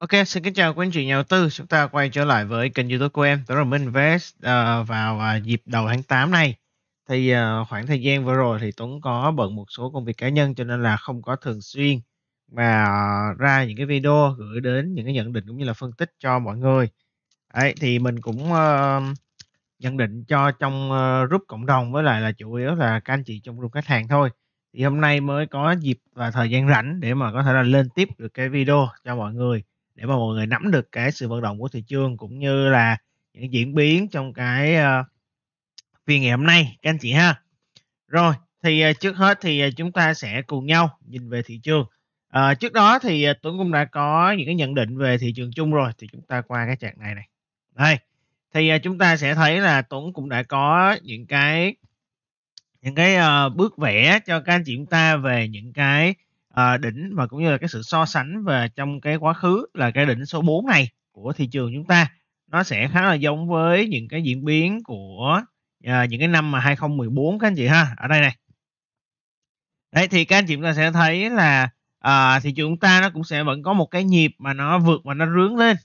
Ok, xin kính chào quý anh chị nhà đầu tư. Chúng ta quay trở lại với kênh youtube của em, đó là Minh Invest uh, ờ, vào uh, dịp đầu tháng 8 này. Thì uh, khoảng thời gian vừa rồi thì Tuấn có bận một số công việc cá nhân cho nên là không có thường xuyên mà uh, ra những cái video gửi đến những cái nhận định cũng như là phân tích cho mọi người. Đấy, thì mình cũng uh, nhận định cho trong uh, group cộng đồng với lại là chủ yếu là các anh chị trong group khách hàng thôi thì hôm nay mới có dịp và thời gian rảnh để mà có thể là lên tiếp được cái video cho mọi người để mà mọi người nắm được cái sự vận động của thị trường cũng như là những diễn biến trong cái uh, phiên ngày hôm nay các anh chị ha rồi thì uh, trước hết thì uh, chúng ta sẽ cùng nhau nhìn về thị trường uh, trước đó thì uh, tuấn cũng đã có những cái nhận định về thị trường chung rồi thì chúng ta qua cái trạng này này đây thì uh, chúng ta sẽ thấy là tuấn cũng đã có những cái những cái uh, bước vẽ cho các anh chị chúng ta về những cái à, đỉnh và cũng như là cái sự so sánh và trong cái quá khứ là cái đỉnh số 4 này của thị trường chúng ta nó sẽ khá là giống với những cái diễn biến của à, những cái năm mà 2014 các anh chị ha ở đây này đấy thì các anh chị chúng ta sẽ thấy là à, thị trường chúng ta nó cũng sẽ vẫn có một cái nhịp mà nó vượt và nó rướng lên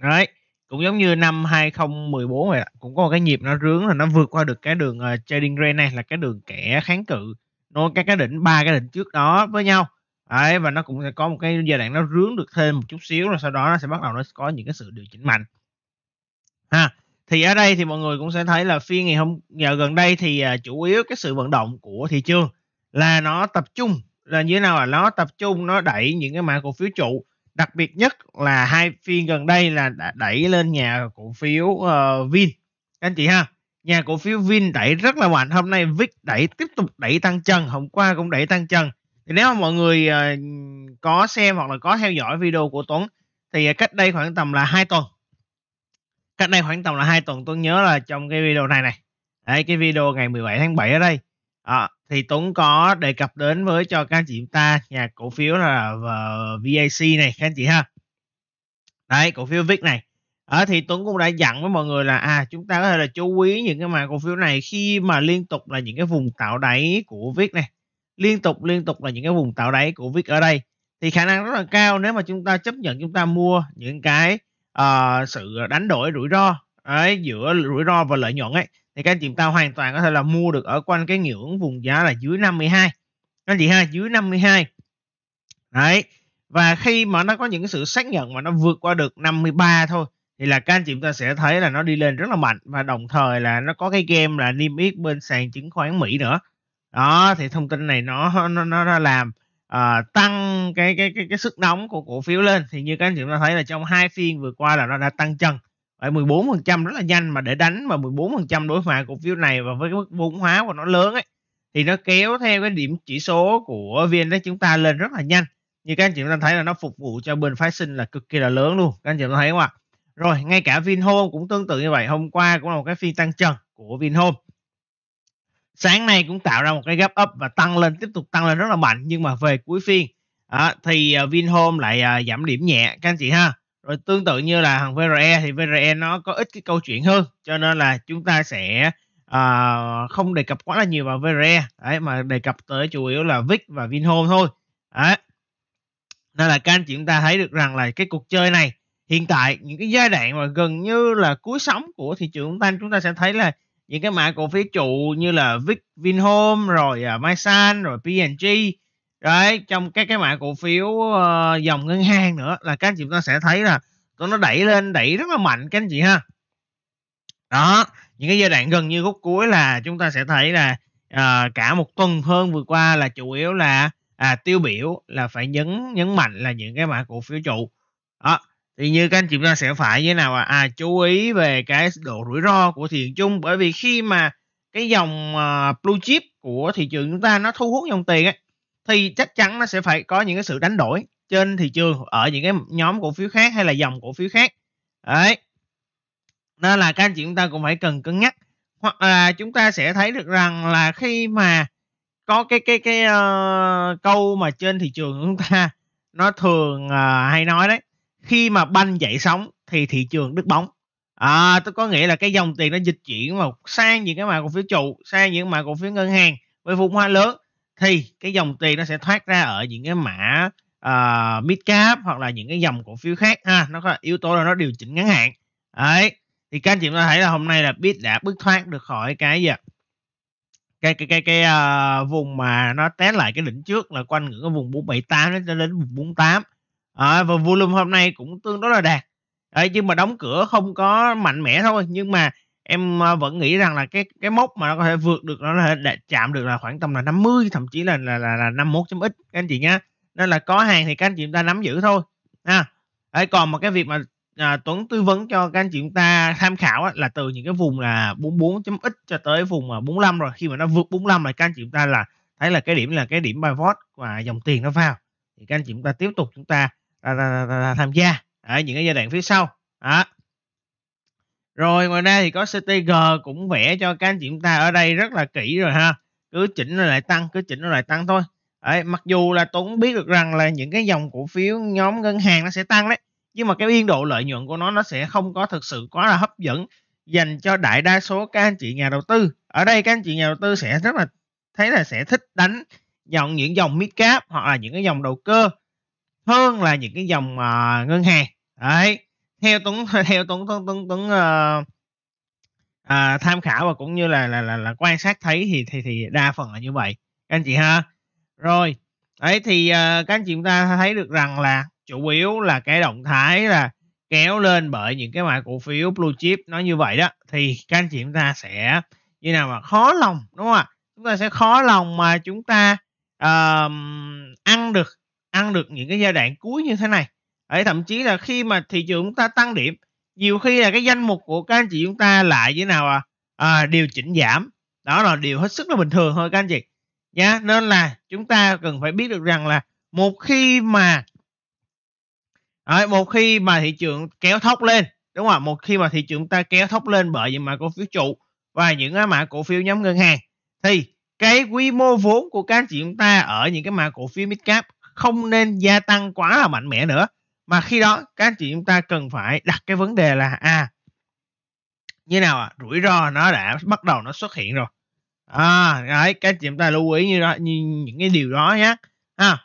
đấy cũng giống như năm 2014 vậy cũng có một cái nhịp nó rướng là nó vượt qua được cái đường uh, trading range này là cái đường kẻ kháng cự nó các cái đỉnh ba cái đỉnh trước đó với nhau ấy và nó cũng sẽ có một cái giai đoạn nó rướng được thêm một chút xíu rồi sau đó nó sẽ bắt đầu nó có những cái sự điều chỉnh mạnh ha thì ở đây thì mọi người cũng sẽ thấy là phiên ngày hôm giờ gần đây thì à, chủ yếu cái sự vận động của thị trường là nó tập trung là như thế nào là nó tập trung nó đẩy những cái mã cổ phiếu trụ đặc biệt nhất là hai phiên gần đây là đã đẩy lên nhà cổ phiếu uh, Vin anh chị ha nhà cổ phiếu Vin đẩy rất là mạnh hôm nay VIX đẩy tiếp tục đẩy tăng chân hôm qua cũng đẩy tăng chân thì nếu mà mọi người ờ, có xem hoặc là có theo dõi video của Tuấn thì ờ, cách đây khoảng tầm là hai tuần cách đây khoảng tầm là hai tuần Tuấn nhớ là trong cái video này này đấy cái video ngày 17 tháng 7 ở đây à, thì Tuấn có đề cập đến với cho các anh chị chúng ta nhà cổ phiếu là VAC này các anh chị ha đấy cổ phiếu VIX này à, thì Tuấn cũng đã dặn với mọi người là à chúng ta có thể là chú ý những cái mã cổ phiếu này khi mà liên tục là những cái vùng tạo đáy của VIX này liên tục liên tục là những cái vùng tạo đáy của vick ở đây thì khả năng rất là cao nếu mà chúng ta chấp nhận chúng ta mua những cái uh, sự đánh đổi rủi ro ấy giữa rủi ro và lợi nhuận ấy thì các anh chị ta hoàn toàn có thể là mua được ở quanh cái ngưỡng vùng giá là dưới 52 các anh chị ha dưới 52 đấy và khi mà nó có những sự xác nhận mà nó vượt qua được 53 thôi thì là các anh chị ta sẽ thấy là nó đi lên rất là mạnh và đồng thời là nó có cái game là niêm yết bên sàn chứng khoán Mỹ nữa đó thì thông tin này nó nó nó làm à, tăng cái cái cái cái sức nóng của cổ phiếu lên thì như các anh chị chúng ta thấy là trong hai phiên vừa qua là nó đã tăng trần ở 14% rất là nhanh mà để đánh mà 14% đối hòa cổ phiếu này và với cái mức vốn hóa của nó lớn ấy thì nó kéo theo cái điểm chỉ số của VN đấy chúng ta lên rất là nhanh như các anh chị chúng ta thấy là nó phục vụ cho bên phái sinh là cực kỳ là lớn luôn các anh chị chúng ta thấy không ạ rồi ngay cả Vinhome cũng tương tự như vậy hôm qua cũng là một cái phiên tăng trần của Vinhome sáng nay cũng tạo ra một cái gap up và tăng lên tiếp tục tăng lên rất là mạnh nhưng mà về cuối phiên à, thì ờ, Vinhome lại à, giảm điểm nhẹ các anh chị ha rồi tương tự như là hàng VRE thì VRE nó có ít cái câu chuyện hơn cho nên là chúng ta sẽ à, không đề cập quá là nhiều vào VRE đấy mà đề cập tới chủ yếu là VIX và Vinhome thôi đấy nên là các anh chị chúng ta thấy được rằng là cái cuộc chơi này hiện tại những cái giai đoạn mà gần như là cuối sóng của thị trường chúng ta chúng ta sẽ thấy là những cái mã cổ phiếu trụ như là Vic, Vinhome rồi uh, Masan rồi P&G đấy trong các cái mã cổ phiếu uh, dòng ngân hàng nữa là các anh chị ta sẽ thấy là nó đẩy lên đẩy rất là mạnh các anh chị ha đó những cái giai đoạn gần như gốc cuối là chúng ta sẽ thấy là uh, cả một tuần hơn vừa qua là chủ yếu là à, tiêu biểu là phải nhấn nhấn mạnh là những cái mã cổ phiếu trụ đó thì như các anh chị chúng ta sẽ phải như thế nào à? à chú ý về cái độ rủi ro của thị trường chung bởi vì khi mà cái dòng à, blue chip của thị trường chúng ta nó thu hút dòng tiền ấy, thì chắc chắn nó sẽ phải có những cái sự đánh đổi trên thị trường ở những cái nhóm cổ phiếu khác hay là dòng cổ phiếu khác đấy nên là các anh chị chúng ta cũng phải cần cân nhắc hoặc là chúng ta sẽ thấy được rằng là khi mà có cái cái cái uh, câu mà trên thị trường chúng ta nó thường uh, hay nói đấy khi mà banh dậy sóng thì thị trường đứt bóng à, tôi có nghĩa là cái dòng tiền nó dịch chuyển vào sang những cái mã cổ phiếu trụ sang những mã cổ phiếu ngân hàng với vùng hoa lớn thì cái dòng tiền nó sẽ thoát ra ở những cái mã uh, mid cap hoặc là những cái dòng cổ phiếu khác ha nó có yếu tố là nó điều chỉnh ngắn hạn đấy thì các anh chị ta thấy là hôm nay là Bit đã bước thoát được khỏi cái gì cái cái cái cái uh, vùng mà nó té lại cái đỉnh trước là quanh ngưỡng cái vùng 478 đến đến vùng 48 à, và volume hôm nay cũng tương đối là đạt đấy, nhưng mà đóng cửa không có mạnh mẽ thôi nhưng mà em ờ, vẫn nghĩ rằng là cái cái mốc mà nó có thể vượt được nó là chạm được là khoảng tầm là 50 thậm chí là là là, là 51 ít, các anh chị nhá nên là có hàng thì các anh chị chúng ta nắm giữ thôi ha đấy, còn một cái việc mà à, Tuấn tư vấn cho các anh chị chúng ta tham khảo á, là từ những cái vùng là 44 ít cho tới vùng mà 45 rồi khi mà nó vượt 45 là các anh chị chúng ta là thấy là cái điểm là cái điểm buy vote và dòng tiền nó vào thì các anh chị chúng ta tiếp tục chúng ta à, à, à, tham gia ở những cái giai đoạn phía sau đó rồi ngoài ra thì có CTG cũng vẽ cho các anh chị chúng ta ở đây rất là kỹ rồi ha cứ chỉnh nó lại tăng cứ chỉnh nó lại tăng thôi đấy, mặc dù là tôi cũng biết được rằng là những cái dòng cổ phiếu nhóm ngân hàng nó sẽ tăng đấy nhưng mà cái biên độ lợi nhuận của nó nó sẽ không có thực sự quá là hấp dẫn dành cho đại đa số các anh chị nhà đầu tư ở đây các anh chị nhà đầu tư sẽ rất là thấy là sẽ thích đánh dòng những dòng mid cap hoặc là những cái dòng đầu cơ hơn là những cái dòng uh, ngân hàng đấy theo tuấn theo tuấn tuấn tuấn tuấn uh, uh, tham khảo và cũng như là là là, là quan sát thấy thì thì thì đa phần là như vậy các anh chị ha rồi đấy thì uh, các anh chị chúng ta thấy được rằng là chủ yếu là cái động thái là kéo lên bởi những cái mã cổ phiếu blue chip nó như vậy đó thì các anh chị chúng ta sẽ như nào mà khó lòng đúng không ạ chúng ta sẽ khó lòng mà chúng ta uh, ăn được ăn được những cái giai đoạn cuối như thế này ấy thậm chí là khi mà thị trường chúng ta tăng điểm nhiều khi là cái danh mục của các anh chị chúng ta lại như nào à, à điều chỉnh giảm đó là điều hết sức là bình thường thôi các anh chị nhá nên là chúng ta cần phải biết được rằng là một khi mà ấy một khi mà thị trường kéo thốc lên đúng không ạ, một khi mà thị trường chúng ta kéo thốc lên bởi những mã cổ phiếu trụ và những cái à, mã cổ phiếu nhóm ngân hàng thì cái quy mô vốn của các anh chị chúng ta ở những cái mã cổ phiếu midcap không nên gia tăng quá là mạnh mẽ nữa mà khi đó các anh chị chúng ta cần phải đặt cái vấn đề là à như nào à? rủi ro nó đã bắt đầu nó xuất hiện rồi à đấy các anh chị chúng ta lưu ý như đó như những cái điều đó nhé à,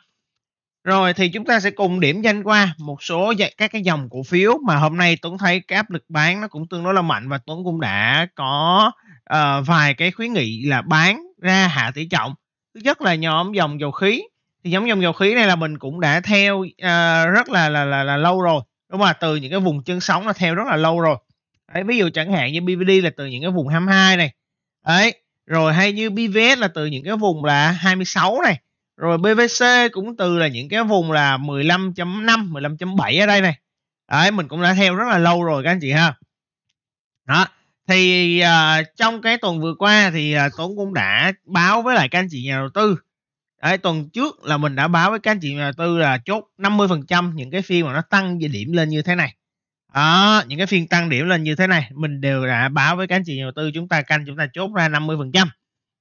rồi thì chúng ta sẽ cùng điểm danh qua một số các cái dòng cổ phiếu mà hôm nay Tuấn thấy cái áp lực bán nó cũng tương đối là mạnh và Tuấn cũng đã có uh, vài cái khuyến nghị là bán ra hạ tỷ trọng. Thứ nhất là nhóm dòng dầu khí thì giống dòng dầu khí này là mình cũng đã theo uh, rất là, là là là lâu rồi đúng không từ những cái vùng chân sóng là theo rất là lâu rồi đấy ví dụ chẳng hạn như BVD là từ những cái vùng 22 này đấy rồi hay như BVS là từ những cái vùng là 26 này rồi BVC cũng từ là những cái vùng là 15.5 15.7 ở đây này đấy mình cũng đã theo rất là lâu rồi các anh chị ha đó thì uh, trong cái tuần vừa qua thì uh, Tuấn cũng đã báo với lại các anh chị nhà đầu tư Đấy, tuần trước là mình đã báo với các anh chị nhà tư là chốt 50% những cái phiên mà nó tăng điểm lên như thế này. Đó, những cái phiên tăng điểm lên như thế này mình đều đã báo với các anh chị nhà tư chúng ta canh chúng ta chốt ra 50%.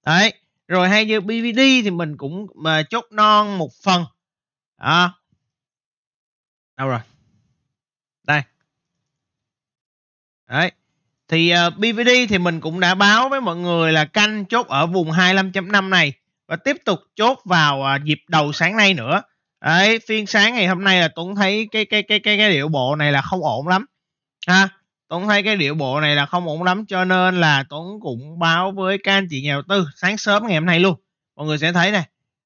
Đấy, rồi hay như BVD thì mình cũng mà ờ, chốt non một phần. Đó. Đâu rồi? Đây. Đấy. Thì uh, ờ, BVD thì mình cũng đã báo với mọi người là canh chốt ở vùng 25.5 này và tiếp tục chốt vào à, dịp đầu sáng nay nữa đấy phiên sáng ngày hôm nay là tuấn thấy cái cái cái cái cái điệu bộ này là không ổn lắm ha tuấn thấy cái điệu bộ này là không ổn lắm cho nên là tuấn cũng báo với các anh chị nhà đầu tư sáng sớm ngày hôm nay luôn mọi người sẽ thấy này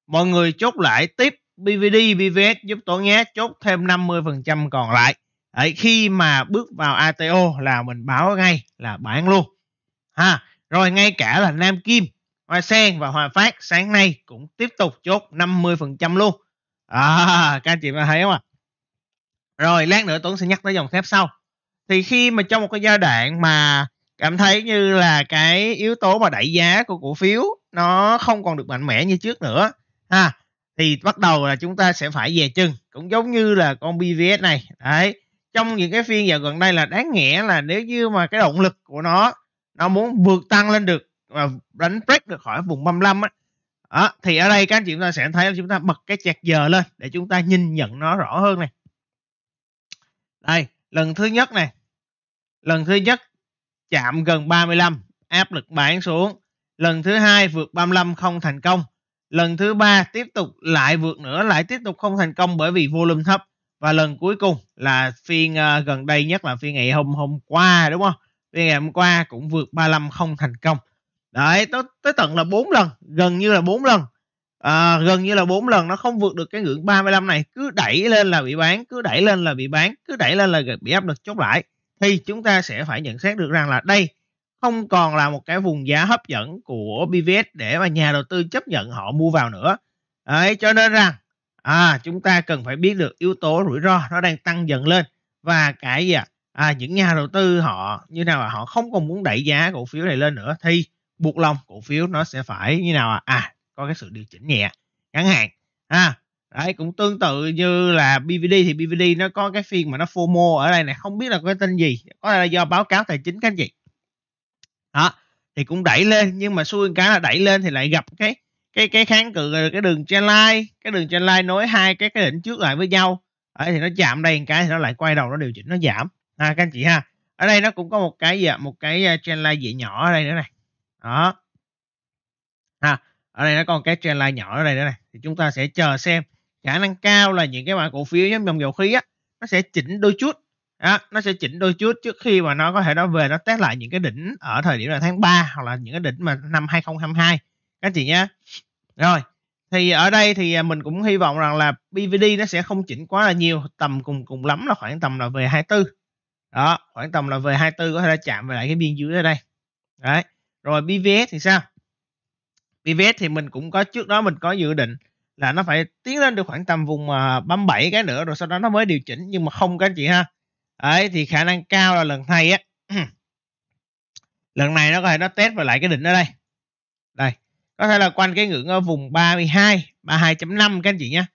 mọi người chốt lại tiếp BVD, BVS giúp Tuấn nhé chốt thêm 50% còn lại. Đấy, khi mà bước vào ATO là mình báo ngay là bán luôn. Ha, rồi ngay cả là Nam Kim Hoa Sen và Hòa Phát sáng nay cũng tiếp tục chốt 50% luôn. À, các anh chị thấy không ạ? Rồi lát nữa Tuấn sẽ nhắc tới dòng thép sau. Thì khi mà trong một cái giai đoạn mà cảm thấy như là cái yếu tố mà đẩy giá của cổ phiếu nó không còn được mạnh mẽ như trước nữa ha thì bắt đầu là chúng ta sẽ phải về chân cũng giống như là con BVS này đấy trong những cái phiên giờ gần đây là đáng nghĩa là nếu như mà cái động lực của nó nó muốn vượt tăng lên được và đánh break được khỏi vùng 35 á đó, thì ở đây các anh chị chúng ta sẽ thấy là chúng ta bật cái chạc giờ lên để chúng ta nhìn nhận nó rõ hơn này đây lần thứ nhất này lần thứ nhất chạm gần 35 áp lực bán xuống lần thứ hai vượt 35 không thành công lần thứ ba tiếp tục lại vượt nữa lại tiếp tục không thành công bởi vì volume thấp và lần cuối cùng là phiên uh, gần đây nhất là phiên ngày hôm hôm qua đúng không phiên ngày hôm qua cũng vượt 35 không thành công đấy tới, tới tận là bốn lần gần như là bốn lần à, gần như là bốn lần nó không vượt được cái ngưỡng 35 này cứ đẩy lên là bị bán cứ đẩy lên là bị bán cứ đẩy lên là bị áp lực chốt lại thì chúng ta sẽ phải nhận xét được rằng là đây không còn là một cái vùng giá hấp dẫn của BVS để mà nhà đầu tư chấp nhận họ mua vào nữa đấy cho nên rằng à chúng ta cần phải biết được yếu tố rủi ro nó đang tăng dần lên và cái gì à, à những nhà đầu tư họ như nào họ không còn muốn đẩy giá cổ phiếu này lên nữa thì buộc lòng cổ phiếu nó sẽ phải như nào à, à có cái sự điều chỉnh nhẹ ngắn hạn à, đấy cũng tương tự như là BVD thì BVD nó có cái phiên mà nó FOMO ở đây này không biết là có cái tên gì có thể là do báo cáo tài chính các anh chị đó thì cũng đẩy lên nhưng mà xui cái là đẩy lên thì lại gặp cái cái cái kháng cự cái đường trendline cái đường trendline nối hai cái cái đỉnh trước lại với nhau đấy, thì nó chạm đây một cái thì nó lại quay đầu nó điều chỉnh nó giảm à, các anh chị ha ở đây nó cũng có một cái gì ạ một cái à, trendline dị nhỏ ở đây nữa này đó ha ở đây nó còn cái trendline nhỏ ở đây nữa này thì chúng ta sẽ chờ xem khả năng cao là những cái mã cổ phiếu nhóm dòng dầu khí á nó sẽ chỉnh đôi chút đó, nó sẽ chỉnh đôi chút trước khi mà nó có thể nó về nó test lại những cái đỉnh ở thời điểm là tháng 3 hoặc là những cái đỉnh mà năm 2022 các chị nhé rồi thì ở đây thì à, mình cũng hy vọng rằng là BVD nó sẽ không chỉnh quá là nhiều tầm cùng cùng lắm là khoảng tầm là về 24 đó khoảng tầm là về 24 có thể là chạm về lại cái biên dưới ở đây đấy rồi BVS thì sao BVS thì mình cũng có trước đó mình có dự định là nó phải tiến lên được khoảng tầm vùng mà 37 cái nữa rồi sau đó nó mới điều chỉnh nhưng mà không các anh chị ha ấy thì khả năng cao là lần này á lần này nó có thể nó test vào lại cái đỉnh ở đây đây có thể là quanh cái ngưỡng ở vùng 32 32.5 các anh chị nhé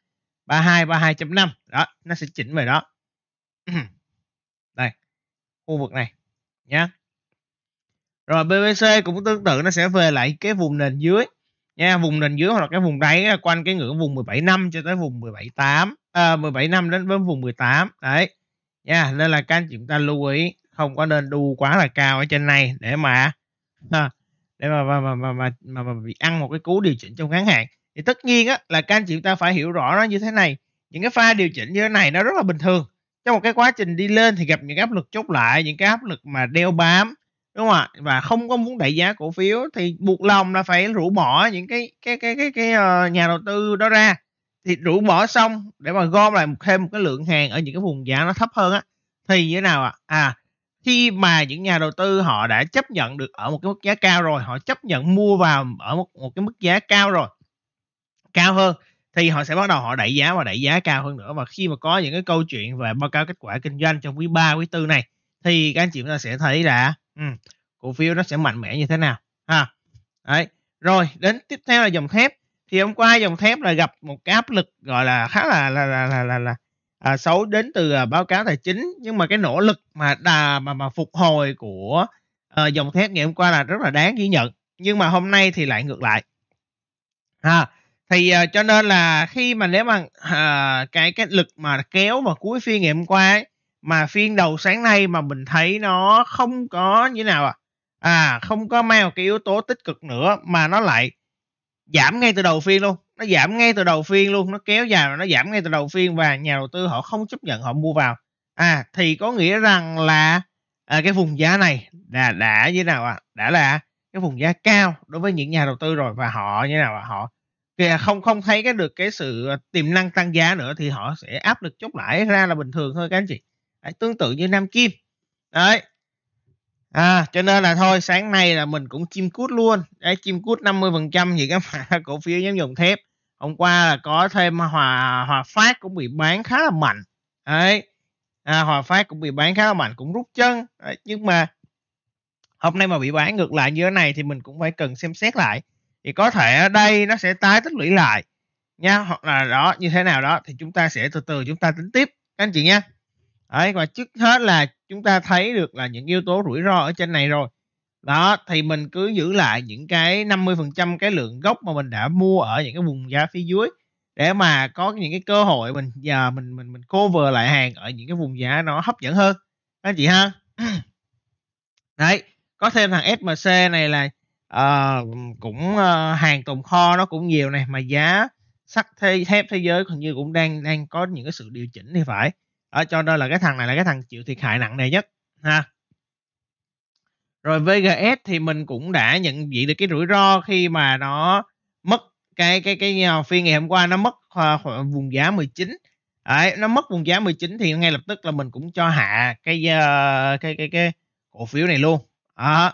32 32.5 đó nó sẽ chỉnh về đó đây khu vực này nhé rồi BBC cũng tương tự nó sẽ về lại cái vùng nền dưới nha vùng nền dưới hoặc là cái vùng đáy à, quanh cái ngưỡng vùng 17 năm cho tới vùng 17 8 à, 17 năm đến với vùng 18 đấy nha nên là các anh chúng ta lưu ý không có nên đu quá là cao ở trên này để mà để mà mà mà mà mà, mà, mà bị ăn một cái cú điều chỉnh trong ngắn hạn thì tất nhiên á, là các anh chúng ta phải hiểu rõ nó như thế này những cái pha điều chỉnh như thế này nó rất là bình thường trong một cái quá trình đi lên thì gặp những áp lực chốt lại những cái áp lực mà đeo bám đúng không ạ và không có muốn đẩy giá cổ phiếu thì buộc lòng là phải rũ bỏ những cái cái cái cái cái uh, nhà đầu tư đó ra thì rũ bỏ xong để mà gom lại thêm một cái lượng hàng ở những cái vùng giá nó thấp hơn á thì như thế nào ạ à? à khi mà những nhà đầu tư họ đã chấp nhận được ở một cái mức giá cao rồi họ chấp nhận mua vào ở một, một cái mức giá cao rồi cao hơn thì họ sẽ bắt đầu họ đẩy giá và đẩy giá cao hơn nữa và khi mà có những cái câu chuyện về báo cáo kết quả kinh doanh trong quý 3, quý 4 này thì các anh chị chúng ta sẽ thấy là Ừ, cổ phiếu nó sẽ mạnh mẽ như thế nào ha. Đấy, rồi đến tiếp theo là dòng thép. Thì hôm qua dòng thép là gặp một cái áp lực gọi là khá là là là là là, là à, xấu đến từ à, báo cáo tài chính nhưng mà cái nỗ lực mà đà mà mà phục hồi của à, dòng thép ngày hôm qua là rất là đáng ghi nhận. Nhưng mà hôm nay thì lại ngược lại. Ha thì uh, cho nên là khi mà nếu mà uh, cái cái lực mà kéo vào cuối phiên ngày hôm qua ấy, mà phiên đầu sáng nay mà mình thấy nó không có như nào à à không có mang cái yếu tố tích cực nữa mà nó lại giảm ngay từ đầu phiên luôn nó giảm ngay từ đầu phiên luôn nó kéo dài mà nó giảm ngay từ đầu phiên và nhà đầu tư họ không chấp nhận họ mua vào à thì có nghĩa rằng là à, cái vùng giá này đã đã như nào à? đã là cái vùng giá cao đối với những nhà đầu tư rồi và họ như nào à? họ không không thấy cái được cái sự tiềm năng tăng giá nữa thì họ sẽ áp lực chốt lãi ra là bình thường thôi các anh chị Đấy, tương tự như Nam Kim. Đấy. À, cho nên là thôi sáng nay là mình cũng chim cút luôn. Đấy, chim cút 50% gì các bạn cổ phiếu nhóm dùng thép. Hôm qua là có thêm Hòa Hòa Phát cũng bị bán khá là mạnh. Đấy. À, Hòa Phát cũng bị bán khá là mạnh cũng rút chân. Đấy, nhưng mà hôm nay mà bị bán ngược lại như thế này thì mình cũng phải cần xem xét lại. Thì có thể ở đây nó sẽ tái tích lũy lại nha hoặc là đó như thế nào đó thì chúng ta sẽ từ từ chúng ta tính tiếp các anh chị nha Đấy, và trước hết là chúng ta thấy được là những yếu tố rủi ro ở trên này rồi đó thì mình cứ giữ lại những cái 50% cái lượng gốc mà mình đã mua ở những cái vùng giá phía dưới để mà có những cái cơ hội mình giờ mình mình mình cover lại hàng ở những cái vùng giá nó hấp dẫn hơn anh chị ha đấy có thêm thằng SMC này là uh, cũng uh, hàng tồn kho nó cũng nhiều này mà giá sắt thép thế giới gần như cũng đang đang có những cái sự điều chỉnh thì phải ở cho nên là cái thằng này là cái thằng chịu thiệt hại nặng nề nhất ha rồi VGS thì mình cũng đã nhận diện được cái rủi ro khi mà nó mất cái cái cái ờ, phiên ngày hôm qua nó mất vùng giá 19 Đấy, nó mất vùng giá 19 thì ngay lập tức là mình cũng cho hạ cái uh, cái cái cái cổ phiếu này luôn đó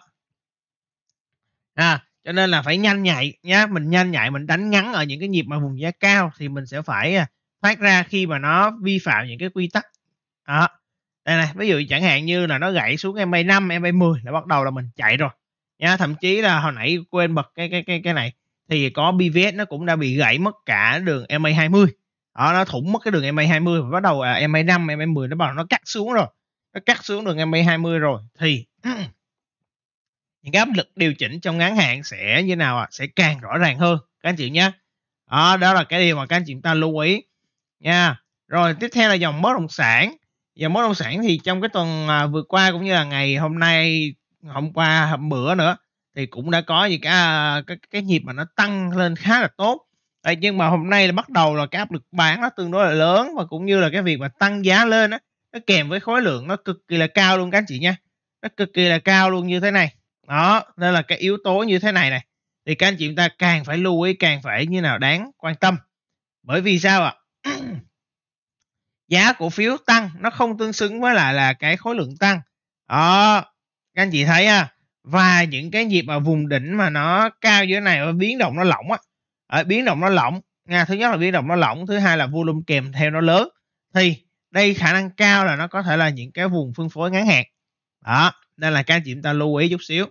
à, cho nên là phải nhanh nhạy nhá mình nhanh nhạy mình đánh ngắn ở những cái nhịp mà vùng giá cao thì mình sẽ phải ờ, thoát ra khi mà nó vi phạm những cái quy tắc đó đây này ví dụ chẳng hạn như là nó gãy xuống em bay năm em bay mười là bắt đầu là mình chạy rồi nha thậm chí là hồi nãy quên bật cái cái cái cái này thì có BVS nó cũng đã bị gãy mất cả đường MA 20 đó nó thủng mất cái đường MA 20 và bắt đầu à, MA 5 MA 10 nó bắt nó cắt xuống rồi nó cắt xuống đường MA 20 rồi thì những cái áp lực điều chỉnh trong ngắn hạn sẽ như nào à? sẽ càng rõ ràng hơn các anh chị nhé đó, đó là cái điều mà các anh chị ta lưu ý nha rồi tiếp theo là dòng bất động sản dòng bất động sản thì trong cái tuần à, vừa qua cũng như là ngày hôm nay hôm qua hôm bữa nữa thì cũng đã có những à, cái cái, cái nhịp mà nó tăng lên khá là tốt Đấy, nhưng mà hôm nay là bắt đầu là cái áp lực bán nó tương đối là lớn và cũng như là cái việc mà tăng giá lên á, nó kèm với khối lượng nó cực kỳ là cao luôn các anh chị nha nó cực kỳ là cao luôn như thế này đó nên là cái yếu tố như thế này này thì các anh chị chúng ta càng phải lưu ý càng phải như nào đáng quan tâm bởi vì sao ạ à? giá cổ phiếu tăng nó không tương xứng với lại là cái khối lượng tăng đó các anh chị thấy ha và những cái nhịp ở vùng đỉnh mà nó cao như thế này và biến động nó lỏng á ở biến động nó lỏng nha thứ nhất là biến động nó lỏng thứ hai là volume kèm theo nó lớn thì đây khả năng cao là nó có thể là những cái vùng phân phối ngắn hạn đó nên là các anh chị chúng ta lưu ý chút xíu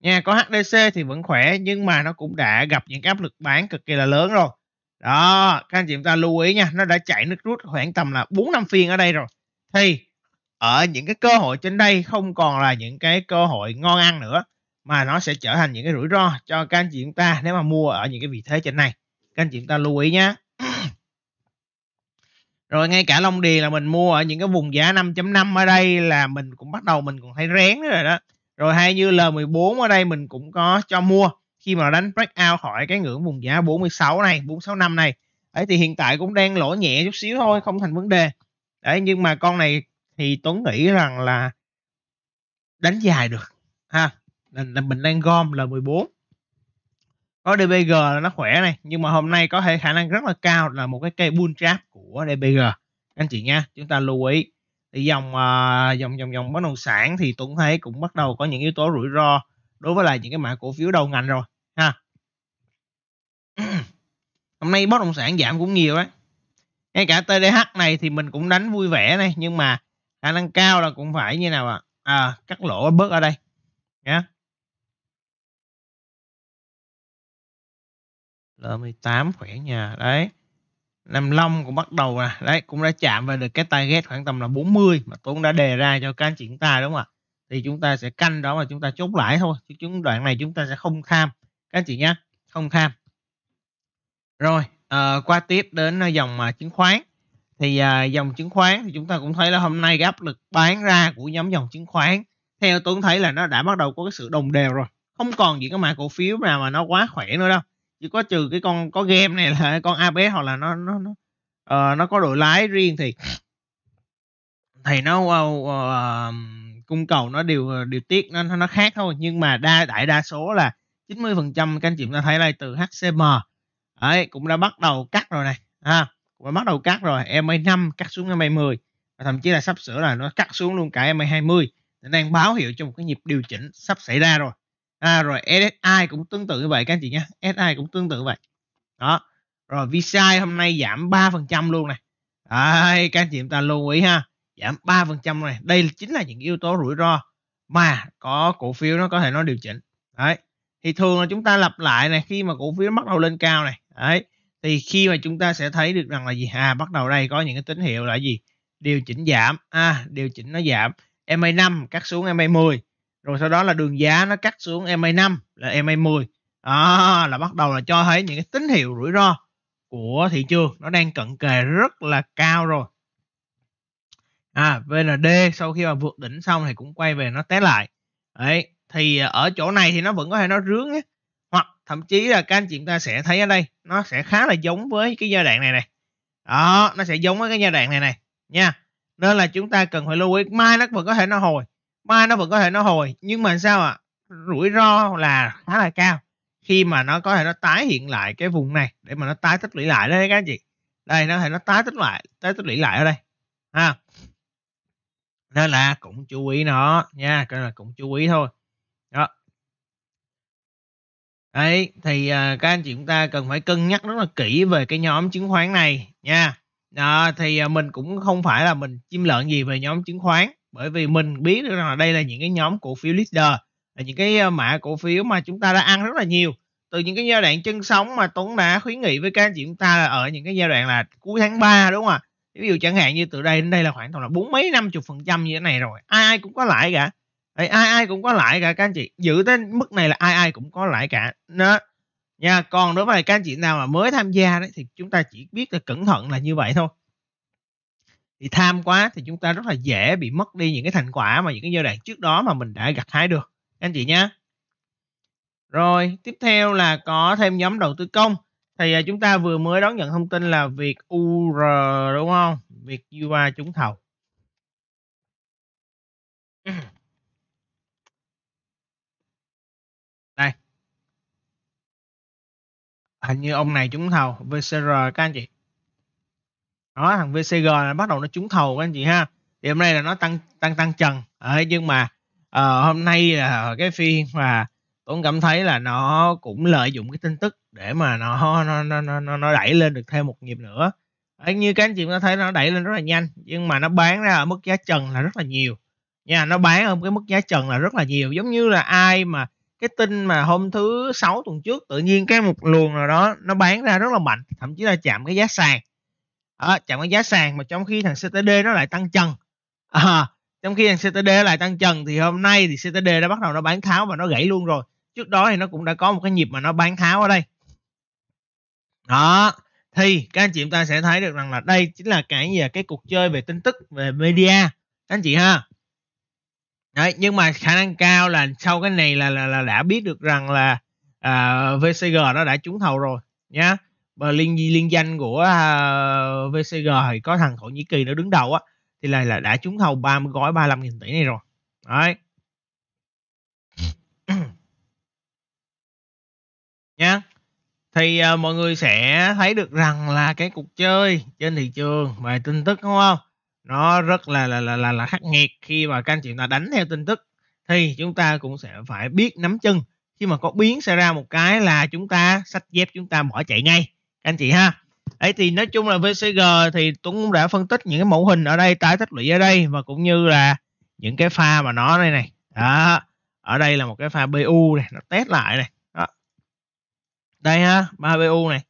nha có HDC thì vẫn khỏe nhưng mà nó cũng đã gặp những cái áp lực bán cực kỳ là lớn rồi đó các anh chị chúng ta lưu ý nha nó đã chạy nước rút khoảng tầm là bốn năm phiên ở đây rồi thì ở những cái cơ hội trên đây không còn là những cái cơ hội ngon ăn nữa mà nó sẽ trở thành những cái rủi ro cho các anh chị chúng ta nếu mà mua ở những cái vị thế trên này các anh chị chúng ta lưu ý nhé rồi ngay cả Long Điền là mình mua ở những cái vùng giá 5.5 ở đây là mình cũng bắt đầu mình cũng thấy rén rồi đó rồi hay như L14 ở đây mình cũng có cho mua khi mà đánh break out khỏi cái ngưỡng vùng giá 46 này 465 này ấy thì hiện tại cũng đang lỗ nhẹ chút xíu thôi không thành vấn đề đấy nhưng mà con này thì Tuấn nghĩ rằng là đánh dài được ha là, là mình đang gom là 14 có DBG là nó khỏe này nhưng mà hôm nay có thể khả năng rất là cao là một cái cây bull trap của DBG anh chị nha chúng ta lưu ý thì dòng uh, dòng dòng dòng bất động sản thì Tuấn thấy cũng bắt đầu có những yếu tố rủi ro đối với lại những cái mã cổ phiếu đầu ngành rồi hôm nay bất động sản giảm cũng nhiều đấy ngay cả TDH này thì mình cũng đánh vui vẻ này nhưng mà khả năng cao là cũng phải như nào ạ à? à, cắt lỗ bớt ở đây nhé yeah. L18 khỏe nhà đấy Nam Long cũng bắt đầu à đấy cũng đã chạm vào được cái target khoảng tầm là 40 mà Tuấn đã đề ra cho các anh chị chúng ta đúng không ạ thì chúng ta sẽ canh đó mà chúng ta chốt lại thôi chứ chúng đoạn này chúng ta sẽ không tham các anh chị nhé không tham rồi, à, qua tiếp đến ờ, dòng mà ờ, chứng khoán. Thì à, dòng chứng khoán thì chúng ta cũng thấy là hôm nay cái áp lực bán ra của nhóm dòng chứng khoán theo tôi thấy là nó đã bắt đầu có cái sự đồng đều rồi. Không còn gì cái mã cổ phiếu nào mà nó quá khỏe nữa đâu. Chỉ có trừ cái con có game này là con ABS e hoặc là nó nó nó uh, nó có đội lái riêng thì thì nó uh, uh, cung cầu nó đều điều tiết nó nó khác thôi nhưng mà đa đại đa số là 90% các anh chị ta thấy đây từ HCM Đấy, cũng đã bắt đầu cắt rồi này ha cũng đã bắt đầu cắt rồi em MA năm cắt xuống MA 10 và thậm chí là sắp sửa là nó cắt xuống luôn cả MA 20 mươi đang báo hiệu cho một cái nhịp điều chỉnh sắp xảy ra rồi à, rồi SSI cũng tương tự như vậy các anh chị nhé SSI cũng tương tự vậy đó rồi VCI hôm nay giảm 3% luôn này Đấy, các anh chị chúng ta lưu ý ha giảm 3% này đây chính là những yếu tố rủi ro mà có cổ phiếu nó có thể nó điều chỉnh đấy thì thường là chúng ta lặp lại này khi mà cổ phiếu bắt đầu lên cao này đấy thì khi mà chúng ta sẽ thấy được rằng là gì à bắt đầu đây có những cái tín hiệu là gì điều chỉnh giảm à điều chỉnh nó giảm MA 5 cắt xuống MA 10 rồi sau đó là đường giá nó cắt xuống MA 5 là MA 10 à, là bắt đầu là cho thấy những cái tín hiệu rủi ro của thị trường nó đang cận kề rất là cao rồi à VND sau khi mà vượt đỉnh xong thì cũng quay về nó té lại đấy thì ở chỗ này thì nó vẫn có thể nó rướng ấy thậm chí là các anh chị chúng ta sẽ thấy ở đây nó sẽ khá là giống với cái giai đoạn này này đó nó sẽ giống với cái giai đoạn này này nha nên là chúng ta cần phải lưu ý mai nó vẫn có thể nó hồi mai nó vẫn có thể nó hồi nhưng mà sao ạ à? rủi ro là khá là cao khi mà nó có thể nó tái hiện lại cái vùng này để mà nó tái tích lũy lại đấy các anh chị đây nó có thể nó tái tích lại tái tích lũy lại ở đây ha nên là cũng chú ý nó nha nên là cũng chú ý thôi Đấy, thì à, các anh chị chúng ta cần phải cân nhắc rất là kỹ về cái nhóm chứng khoán này nha. À, thì à, mình cũng không phải là mình chim lợn gì về nhóm chứng khoán bởi vì mình biết được rằng là đây là những cái nhóm cổ phiếu leader là những cái à, mã cổ phiếu mà chúng ta đã ăn rất là nhiều từ những cái giai đoạn chân sóng mà Tuấn đã khuyến nghị với các anh chị chúng ta là ở những cái giai đoạn là cuối tháng 3 đúng không ạ? Ví dụ chẳng hạn như từ đây đến đây là khoảng tầm là bốn mấy năm chục phần trăm như thế này rồi ai, ai cũng có lãi cả thì ai ai cũng có lãi cả các anh chị giữ tới mức này là ai ai cũng có lãi cả đó nha còn đối với các anh chị nào mà mới tham gia đấy thì chúng ta chỉ biết là cẩn thận là như vậy thôi thì tham quá thì chúng ta rất là dễ bị mất đi những cái thành quả mà những cái giai đoạn trước đó mà mình đã gặt hái được các anh chị nhé rồi tiếp theo là có thêm nhóm đầu tư công thì à, chúng ta vừa mới đón nhận thông tin là việc UR đúng không việc UA trúng thầu hình như ông này trúng thầu VCR các anh chị đó thằng VCG là bắt đầu nó trúng thầu các anh chị ha thì hôm nay là nó tăng tăng tăng trần à, nhưng mà à, hôm nay là cái phiên mà cũng cảm thấy là nó cũng lợi dụng cái tin tức để mà nó nó nó nó, nó đẩy lên được thêm một nhịp nữa à, như các anh chị có thấy nó đẩy lên rất là nhanh nhưng mà nó bán ra ở mức giá trần là rất là nhiều nha nó bán ở cái mức giá trần là rất là nhiều giống như là ai mà cái tin mà hôm thứ sáu tuần trước tự nhiên cái một luồng nào đó nó bán ra rất là mạnh thậm chí là chạm cái giá sàn à, chạm cái giá sàn mà trong khi thằng CTD nó lại tăng chân à, trong khi thằng CTD lại tăng trần thì hôm nay thì CTD đã bắt đầu nó bán tháo và nó gãy luôn rồi trước đó thì nó cũng đã có một cái nhịp mà nó bán tháo ở đây đó thì các anh chị chúng ta sẽ thấy được rằng là đây chính là cái gì cái cuộc chơi về tin tức về media các anh chị ha Đấy, nhưng mà khả năng cao là sau cái này là là, là đã biết được rằng là uh, VCG nó đã trúng thầu rồi nhá và liên liên danh của uh, à, VCG thì có thằng Thổ Nhĩ Kỳ nó đứng đầu á thì là là đã trúng thầu 30 gói 35.000 tỷ này rồi đấy nhá thì uh, mọi người sẽ thấy được rằng là cái cuộc chơi trên thị trường về tin tức đúng không nó rất là là là là, là khắc nghiệt khi mà các anh chị chúng ta đánh theo tin tức thì chúng ta cũng sẽ phải biết nắm chân khi mà có biến xảy ra một cái là chúng ta sách dép chúng ta bỏ chạy ngay các anh chị ha ấy thì nói chung là VCG thì Tuấn cũng đã phân tích những cái mẫu hình ở đây tái tích lũy ở đây và cũng như là những cái pha mà nó đây này đó ở đây là một cái pha BU này nó test lại này đó. đây ha ba BU này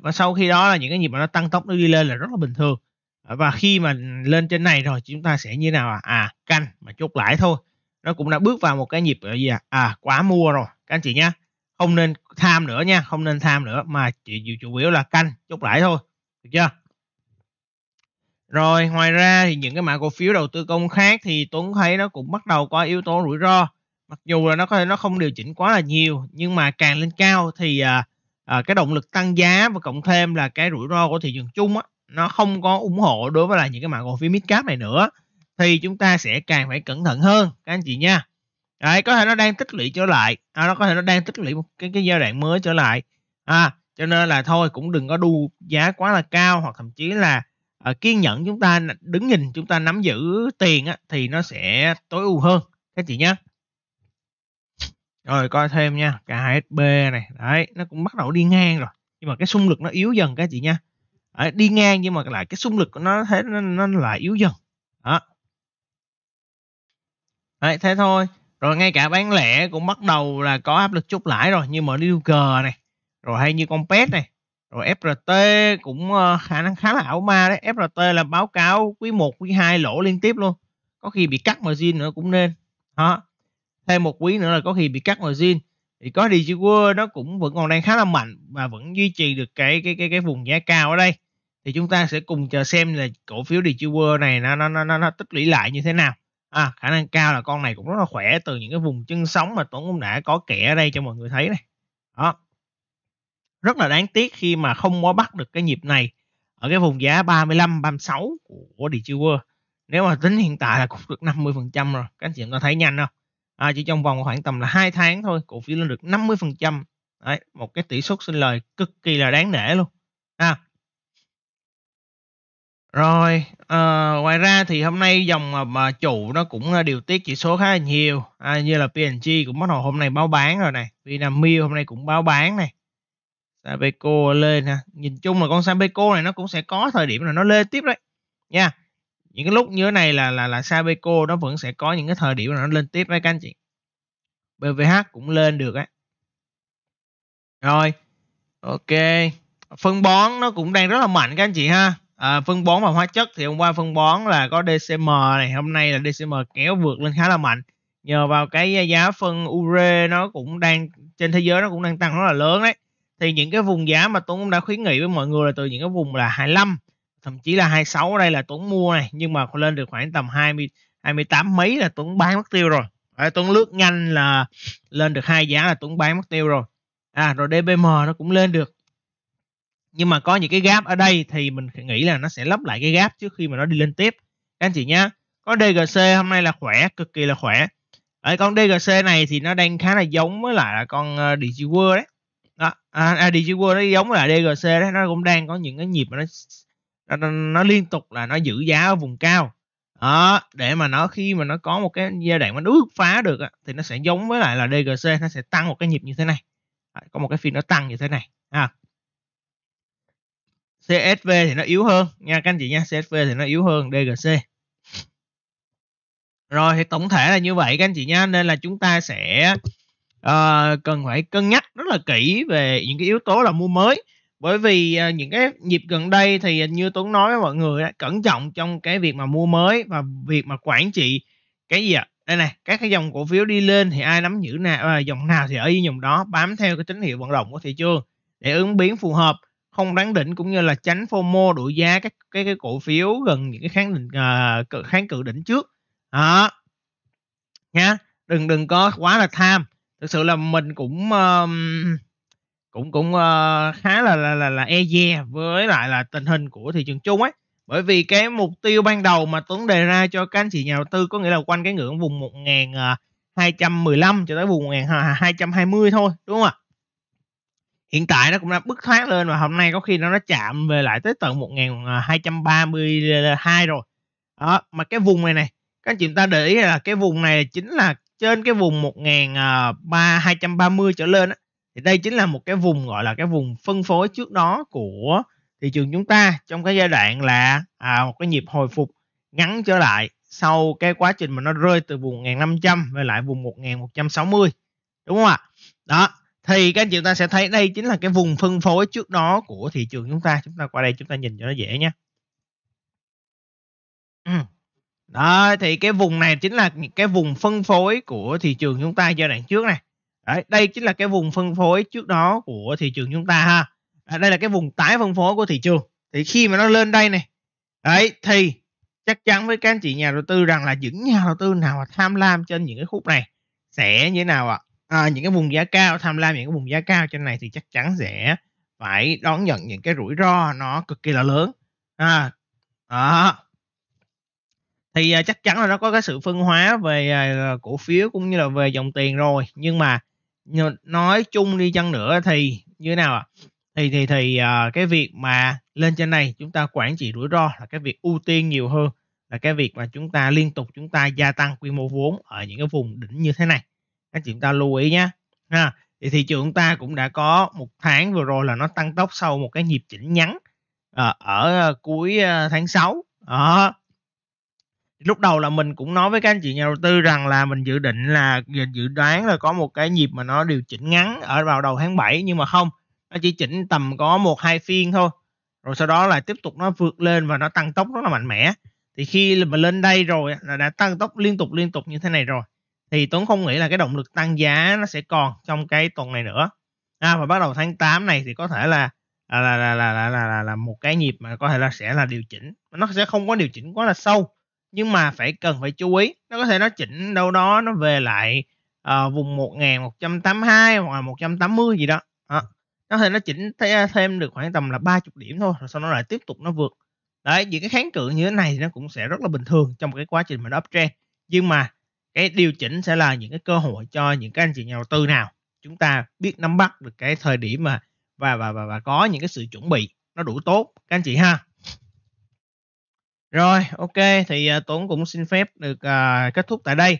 và sau khi đó là những cái nhịp mà nó tăng tốc nó đi lên là rất là bình thường và khi mà lên trên này rồi chúng ta sẽ như nào à, à canh mà chốt lãi thôi nó cũng đã bước vào một cái nhịp ờ, gì à, à quá mua rồi các anh chị nhá không nên tham nữa nha không nên tham nữa mà chỉ chủ yếu là canh chốt lãi thôi được chưa rồi ngoài ra thì những cái mã cổ phiếu đầu tư công khác thì Tuấn thấy nó cũng bắt đầu có yếu tố rủi ro mặc dù là nó có thể nó không điều chỉnh quá là nhiều nhưng mà càng lên cao thì à, à, cái động lực tăng giá và cộng thêm là cái rủi ro của thị trường chung á, nó không có ủng hộ đối với là những cái mã cổ phiếu midcap này nữa thì chúng ta sẽ càng phải cẩn thận hơn các anh chị nha Đấy, có thể nó đang tích lũy trở lại à, nó có thể nó đang tích lũy một cái cái giai đoạn mới trở lại à, cho nên là thôi cũng đừng có đu giá quá là cao hoặc thậm chí là à, kiên nhẫn chúng ta đứng nhìn chúng ta nắm giữ tiền á, thì nó sẽ tối ưu hơn các anh chị nhé rồi coi thêm nha cả HSB này đấy nó cũng bắt đầu đi ngang rồi nhưng mà cái xung lực nó yếu dần các anh chị nha đi ngang nhưng mà lại cái xung lực của nó thế nó, nó lại yếu dần đó Đấy, thế thôi rồi ngay cả bán lẻ cũng bắt đầu là có áp lực chút lãi rồi như mở điêu cờ này rồi hay như con pet này rồi FRT cũng ờ, khả năng khá là ảo ma đấy FRT là báo cáo quý 1 quý 2 lỗ liên tiếp luôn có khi bị cắt margin nữa cũng nên đó thêm một quý nữa là có khi bị cắt margin thì có DigiWorld nó cũng vẫn còn đang khá là mạnh và vẫn duy trì được cái cái cái cái vùng giá cao ở đây thì chúng ta sẽ cùng chờ xem là cổ phiếu Digiworld này nó nó nó nó tích lũy lại như thế nào à, khả năng cao là con này cũng rất là khỏe từ những cái vùng chân sóng mà Tuấn cũng đã có kẻ ở đây cho mọi người thấy này đó rất là đáng tiếc khi mà không có bắt được cái nhịp này ở cái vùng giá 35 36 của Digiworld nếu mà tính hiện tại là cũng được 50 phần trăm rồi các anh chị em thấy nhanh không à, chỉ trong vòng khoảng tầm là hai tháng thôi cổ phiếu lên được 50 phần trăm một cái tỷ suất sinh lời cực kỳ là đáng nể luôn à, rồi, ờ, ngoài ra thì hôm nay dòng ờ, mà chủ nó cũng ờ, điều tiết chỉ số khá là nhiều, à, như là P&G cũng bắt đầu hôm nay báo bán rồi này, Vinamilk hôm nay cũng báo bán này. Sabeco lên ha. Nhìn chung là con Sabeco này nó cũng sẽ có thời điểm là nó lên tiếp đấy. Nha. Những cái lúc như thế này là là là Sabeco nó vẫn sẽ có những cái thời điểm là nó lên tiếp đấy các anh chị. BVH cũng lên được á. Rồi. Ok. Phân bón nó cũng đang rất là mạnh các anh chị ha. À, phân bón và hóa chất thì hôm qua phân bón là có DCM này, hôm nay là DCM kéo vượt lên khá là mạnh. Nhờ vào cái giá phân ure nó cũng đang trên thế giới nó cũng đang tăng rất là lớn đấy. Thì những cái vùng giá mà Tuấn cũng đã khuyến nghị với mọi người là từ những cái vùng là 25 thậm chí là 26 ở đây là Tuấn mua này nhưng mà lên được khoảng tầm 20 28 mấy là Tuấn bán mất tiêu rồi. À, Tuấn lướt nhanh là lên được hai giá là Tuấn bán mất tiêu rồi. À rồi DBM nó cũng lên được nhưng mà có những cái gap ở đây thì mình nghĩ là nó sẽ lấp lại cái gap trước khi mà nó đi lên tiếp các anh chị nhá con DGC hôm nay là khỏe cực kỳ là khỏe ở con DGC này thì nó đang khá là giống với lại là con ờ, DG đấy đó à, à, DG nó giống với lại DGC đấy nó cũng đang có những cái nhịp mà nó nó, nó liên tục là nó giữ giá ở vùng cao đó, để mà nó khi mà nó có một cái giai đoạn mà nó ước phá được thì nó sẽ giống với lại là DGC nó sẽ tăng một cái nhịp như thế này có một cái phiên nó tăng như thế này à, CSV thì nó yếu hơn nha các anh chị nha CSV thì nó yếu hơn DGC rồi thì tổng thể là như vậy các anh chị nha nên là chúng ta sẽ uh, cần phải cân nhắc rất là kỹ về những cái yếu tố là mua mới bởi vì uh, những cái dịp gần đây thì như Tuấn nói với mọi người đã cẩn trọng trong cái việc mà mua mới và việc mà quản trị cái gì ạ đây này các cái dòng cổ phiếu đi lên thì ai nắm giữ nào à, dòng nào thì ở dòng đó bám theo cái tín hiệu vận động của thị trường để ứng biến phù hợp không đoán đỉnh cũng như là tránh FOMO đuổi giá các cái cái cổ phiếu gần những cái kháng định uh, kháng cự đỉnh trước đó nha đừng đừng có quá là tham thực sự là mình cũng uh, cũng cũng uh, khá là là là, là e dè với lại là tình hình của thị trường chung ấy bởi vì cái mục tiêu ban đầu mà Tuấn đề ra cho các anh chị nhà đầu tư có nghĩa là quanh cái ngưỡng vùng 1215 à, cho tới vùng 1220 à, thôi đúng không ạ hiện tại nó cũng đã bứt thoát lên và hôm nay có khi nó nó chạm về lại tới tận 1232 à, rồi đó mà cái vùng này này các anh chị ta để ý là cái vùng này chính là trên cái vùng 1230 à, trở lên đó, thì đây chính là một cái vùng gọi là cái vùng phân phối trước đó của thị trường chúng ta trong cái giai đoạn là à, một cái nhịp hồi phục ngắn trở lại sau cái quá trình mà nó rơi từ vùng 1500 về lại vùng 1160 đúng không ạ đó thì các anh chị ta sẽ thấy đây chính là cái vùng phân phối trước đó của thị trường chúng ta chúng ta qua đây chúng ta nhìn cho nó dễ nhé ừ. đó thì cái vùng này chính là cái vùng phân phối của thị trường chúng ta giai đoạn trước này Đấy, đây chính là cái vùng phân phối trước đó của thị trường chúng ta ha à, đây là cái vùng tái phân phối của thị trường thì khi mà nó lên đây này đấy thì chắc chắn với các anh chị nhà đầu tư rằng là những nhà đầu tư nào mà tham lam trên những cái khúc này sẽ như thế nào ạ à? à, những cái vùng giá cao tham lam những cái vùng giá cao trên này thì chắc chắn sẽ phải đón nhận những cái rủi ro nó cực kỳ là lớn à, à. thì à, chắc chắn là nó có cái sự phân hóa về à, cổ phiếu cũng như là về dòng tiền rồi nhưng mà nói chung đi chăng nữa thì như thế nào ạ thì thì thì à, cái việc mà lên trên này chúng ta quản trị rủi ro là cái việc ưu tiên nhiều hơn là cái việc mà chúng ta liên tục chúng ta gia tăng quy mô vốn ở những cái vùng đỉnh như thế này anh chị chúng ta lưu ý nhé ha thì thị trường ta cũng đã có một tháng vừa rồi là nó tăng tốc sau một cái nhịp chỉnh ngắn à, ờ, ở cuối ờ, tháng 6 đó lúc đầu là mình cũng nói với các anh chị nhà đầu tư rằng là mình dự định là dự đoán là có một cái nhịp mà nó điều chỉnh ngắn ở vào đầu tháng 7 nhưng mà không nó chỉ chỉnh tầm có một hai phiên thôi rồi sau đó là tiếp tục nó vượt lên và nó tăng tốc rất là mạnh mẽ thì khi mà lên đây rồi là đã tăng tốc liên tục liên tục như thế này rồi thì Tuấn không nghĩ là cái động lực tăng giá nó sẽ còn trong cái tuần này nữa à, và bắt đầu tháng 8 này thì có thể là là là là là là, là, là một cái nhịp mà có thể là sẽ là điều chỉnh nó sẽ không có điều chỉnh quá là sâu nhưng mà phải cần phải chú ý nó có thể nó chỉnh đâu đó nó về lại uh, vùng 1182 hoặc là 180 gì đó à, nó thể nó chỉnh thêm được khoảng tầm là 30 điểm thôi rồi sau đó lại tiếp tục nó vượt đấy những cái kháng cự như thế này thì nó cũng sẽ rất là bình thường trong cái quá trình mà nó uptrend nhưng mà cái điều chỉnh sẽ là những cái cơ hội cho những cái anh chị nhà đầu tư nào chúng ta biết nắm bắt được cái thời điểm mà và và và, và có những cái sự chuẩn bị nó đủ tốt các anh chị ha rồi ok thì uh, tuấn cũng xin phép được uh, kết thúc tại đây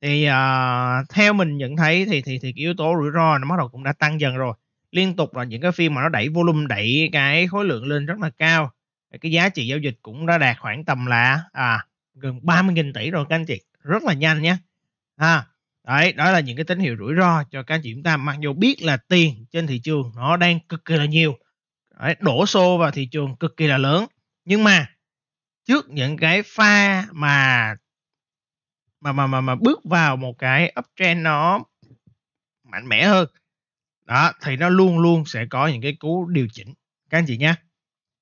thì uh, theo mình nhận thấy thì thì thì cái yếu tố rủi ro nó bắt đầu cũng đã tăng dần rồi liên tục là những cái phim mà nó đẩy volume đẩy cái khối lượng lên rất là cao cái giá trị giao dịch cũng đã đạt khoảng tầm là à gần 30.000 tỷ rồi các anh chị rất là nhanh nhé à đấy đó là những cái tín hiệu rủi ro cho các anh chị chúng ta mặc dù biết là tiền trên thị trường nó đang cực kỳ là nhiều đấy, đổ xô vào thị trường cực kỳ là lớn nhưng mà trước những cái pha mà mà mà mà, mà bước vào một cái uptrend nó mạnh mẽ hơn đó thì nó luôn luôn sẽ có những cái cú điều chỉnh các anh chị nhé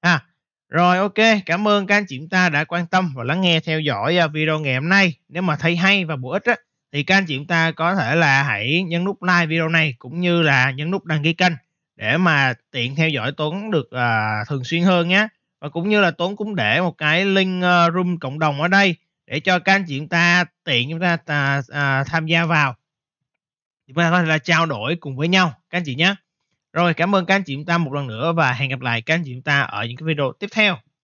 ha à, rồi ok, cảm ơn các anh chị chúng ta đã quan tâm và lắng nghe theo dõi à, video ngày hôm nay. Nếu mà thấy hay và bổ ích á, thì các anh chị chúng ta có thể là hãy nhấn nút like video này cũng như là nhấn nút đăng ký kênh để mà tiện theo dõi Tuấn được à, thường xuyên hơn nhé. Và cũng như là Tuấn cũng để một cái link uh, room cộng đồng ở đây để cho các anh chị chúng ta tiện chúng ta à, à, tham gia vào. Chúng ta có thể là trao đổi cùng với nhau các anh chị nhé. Rồi cảm ơn các anh chị chúng ta một lần nữa và hẹn gặp lại các anh chị chúng ta ở những cái video tiếp theo.